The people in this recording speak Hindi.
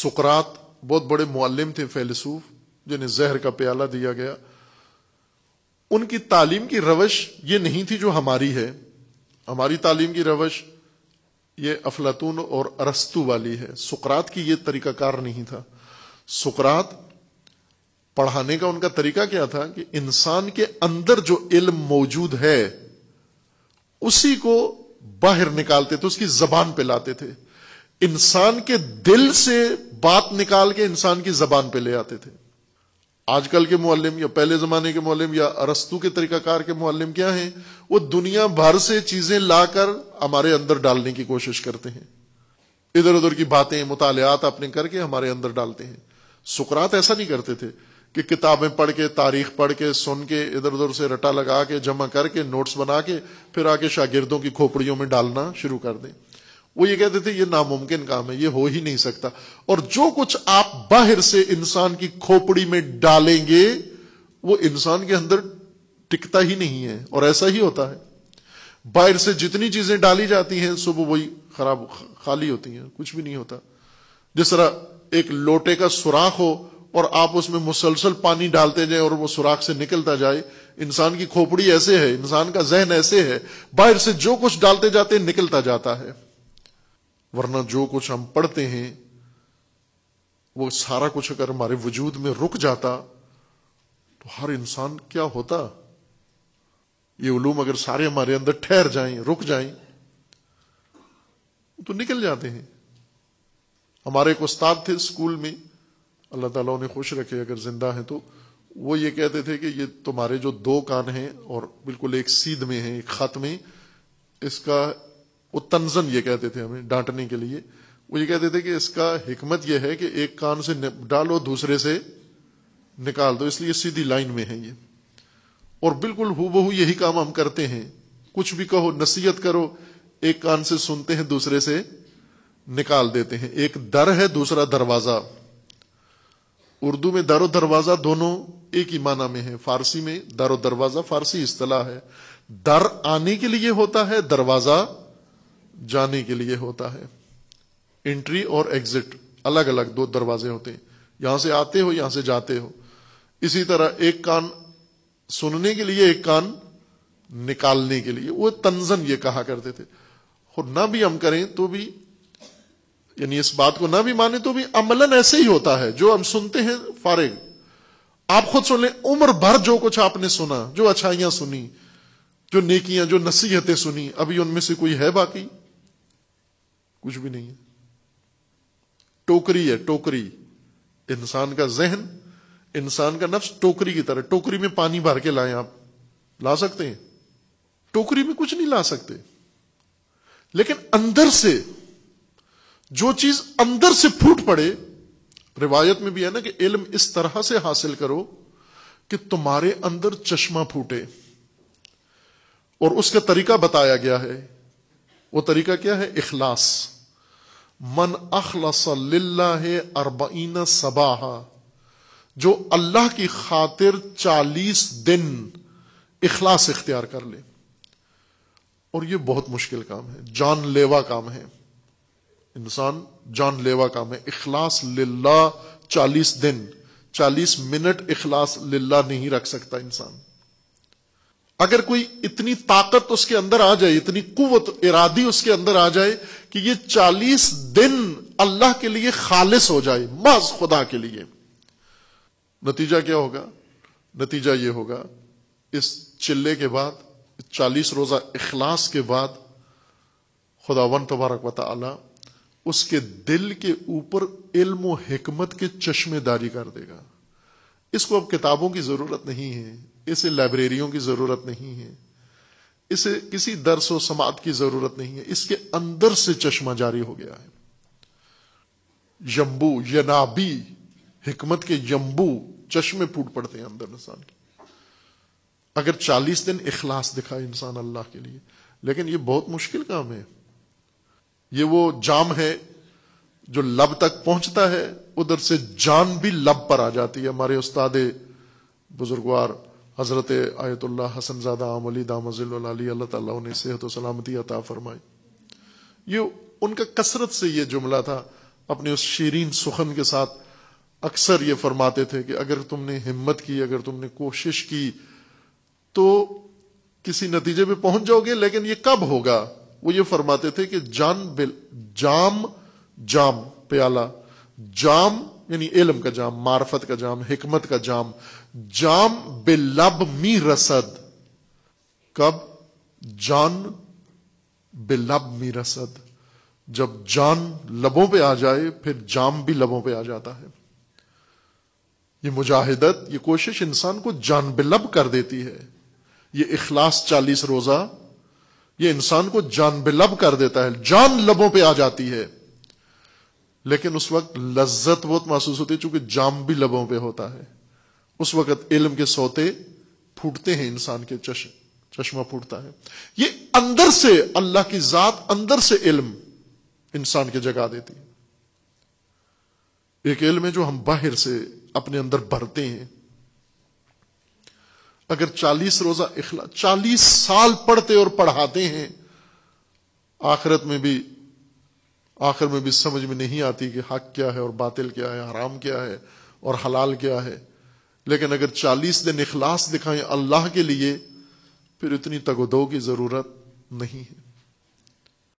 सुकरात बहुत बड़े मुअल्लिम थे फैलसूफ जिन्हें जहर का प्याला दिया गया उनकी तालीम की रवश ये नहीं थी जो हमारी है हमारी तालीम की रवश ये अफलातून और अरस्तु वाली है सुकरात की ये तरीकाकार नहीं था सुकरात पढ़ाने का उनका तरीका क्या था कि इंसान के अंदर जो इल्म मौजूद है उसी को बाहर निकालते थे उसकी जबान पे लाते थे इंसान के दिल से बात निकाल के इंसान की जबान पे ले आते थे आजकल के मुअल्लिम या पहले जमाने के मुअल्लिम या अरस्तु के तरीकाकार के मुअल्लिम क्या हैं वो दुनिया भर से चीजें लाकर हमारे अंदर डालने की कोशिश करते हैं इधर उधर की बातें मुतालियात अपने करके हमारे अंदर डालते हैं सुकरात ऐसा नहीं करते थे कि किताबें पढ़ के तारीख पढ़ के सुन के इधर उधर से रटा लगा के जमा करके नोट्स बना के फिर आके शागिर्दों की खोपड़ियों में डालना शुरू कर दें वो ये कहते थे ये नामुमकिन काम है ये हो ही नहीं सकता और जो कुछ आप बाहर से इंसान की खोपड़ी में डालेंगे वो इंसान के अंदर टिकता ही नहीं है और ऐसा ही होता है बाहर से जितनी चीजें डाली जाती हैं सुबह वही खराब खाली होती हैं कुछ भी नहीं होता जिस तरह एक लोटे का सुराख हो और आप उसमें मुसलसल पानी डालते जाए और वो सुराख से निकलता जाए इंसान की खोपड़ी ऐसे है इंसान का जहन ऐसे है बाहर से जो कुछ डालते जाते निकलता जाता है वरना जो कुछ हम पढ़ते हैं वो सारा कुछ अगर हमारे वजूद में रुक जाता तो हर इंसान क्या होता ये उलूम अगर सारे हमारे अंदर ठहर जाएं रुक जाएं तो निकल जाते हैं हमारे एक उस्ताद थे स्कूल में अल्लाह ताला उन्हें खुश रखे अगर जिंदा हैं तो वो ये कहते थे कि ये तुम्हारे जो दो कान हैं और बिल्कुल एक सीध में है एक खत में इसका वो तंजन ये कहते थे हमें डांटने के लिए वो ये कहते थे कि इसका हिकमत यह है कि एक कान से डालो दूसरे से निकाल दो इसलिए सीधी लाइन में है ये और बिल्कुल हु हूबहू यही काम हम करते हैं कुछ भी कहो नसीहत करो एक कान से सुनते हैं दूसरे से निकाल देते हैं एक दर है दूसरा दरवाजा उर्दू में दर दरवाजा दोनों एक ही माना में है फारसी में दर दरवाजा फारसी इस्तलाह है दर आने के लिए होता है दरवाजा जाने के लिए होता है एंट्री और एग्जिट अलग अलग दो दरवाजे होते हैं यहां से आते हो यहां से जाते हो इसी तरह एक कान सुनने के लिए एक कान निकालने के लिए वो तंजन ये कहा करते थे और ना भी हम करें तो भी यानी इस बात को ना भी माने तो भी अमलन ऐसे ही होता है जो हम सुनते हैं फारे आप खुद सुन लें उम्र भर जो कुछ आपने सुना जो अच्छाइयां सुनी जो नेकियां जो नसीहतें सुनी अभी उनमें से कोई है बाकी कुछ भी नहीं है टोकरी है टोकरी इंसान का जहन इंसान का नफ्स टोकरी की तरह टोकरी में पानी भर के लाए आप ला सकते हैं टोकरी में कुछ नहीं ला सकते लेकिन अंदर से जो चीज अंदर से फूट पड़े रिवायत में भी है ना कि इलम इस तरह से हासिल करो कि तुम्हारे अंदर चश्मा फूटे और उसका तरीका बताया गया है वो तरीका क्या है इखलास मन अखलसल्लाह अरबईन सबाह जो अल्लाह की खातिर चालीस दिन इखलास इख्तियार कर ले और ये बहुत मुश्किल काम है जान लेवा काम है इंसान जान लेवा काम है इखलास लिल्ला चालीस दिन चालीस मिनट इखलास लिल्ला नहीं रख सकता इंसान अगर कोई इतनी ताकत उसके अंदर आ जाए इतनी कुवत इरादी उसके अंदर आ जाए कि ये चालीस दिन अल्लाह के लिए खालिस हो जाए मज खुदा के लिए नतीजा क्या होगा नतीजा ये होगा इस चिल्ले के बाद चालीस रोजा इखलास के बाद खुदावन तबारक वाली उसके दिल के ऊपर इल्म हिकमत के चश्मेदारी कर देगा इसको अब किताबों की जरूरत नहीं है इसे लाइब्रेरियों की जरूरत नहीं है इसे किसी दर्स और समाज की जरूरत नहीं है इसके अंदर से चश्मा जारी हो गया है यम्बू यनाबी हिकमत के यम्बू चश्मे फूट पड़ते हैं अंदर इंसान के अगर चालीस दिन इखलास दिखा इंसान अल्लाह के लिए लेकिन यह बहुत मुश्किल काम है ये वो जाम है जो लब तक पहुंचता है उधर से जान भी लब पर आ जाती है हमारे उस्ताद बुजुर्गवार हज़रत आयतुल्ला हसनजादा आमली दामजिली अल्लाह ताला ने सेहत सलामती अता फरमाई ये उनका कसरत से ये जुमला था अपने उस शीरीन सुखन के साथ अक्सर ये फरमाते थे कि अगर तुमने हिम्मत की अगर तुमने कोशिश की तो किसी नतीजे पे पहुंच जाओगे लेकिन ये कब होगा वो ये फरमाते थे कि जान बिल जाम जाम प्याला जाम यानी इल्म का जाम मार्फत का जाम हिकमत का जाम जाम बेलब मी रसद कब जान बेलब मी रसद जब जान लबों पर आ जाए फिर जाम भी लबों पर आ जाता है ये मुजाहिदत ये कोशिश इंसान को जान बिलब कर देती है यह इखलास चालीस रोजा यह इंसान को जान बिलब कर देता है जान लबों पर आ जाती है लेकिन उस वक्त लज्जत बहुत महसूस होती है चूंकि जाम भी लबों पे होता है उस वक्त इल्म के सोते फूटते हैं इंसान के चश्म चश्मा फूटता है ये अंदर से अल्लाह की जात अंदर से इल्म इंसान के जगा देती है एक इल्म है जो हम बाहर से अपने अंदर भरते हैं अगर 40 रोजा इखला चालीस साल पढ़ते और पढ़ाते हैं आखिरत में भी आखिर में भी समझ में नहीं आती कि हक क्या है और बातिल क्या है हराम क्या है और हलाल क्या है लेकिन अगर चालीस दिन इखलास दिखाएं अल्लाह के लिए फिर इतनी तगोदो की ज़रूरत नहीं है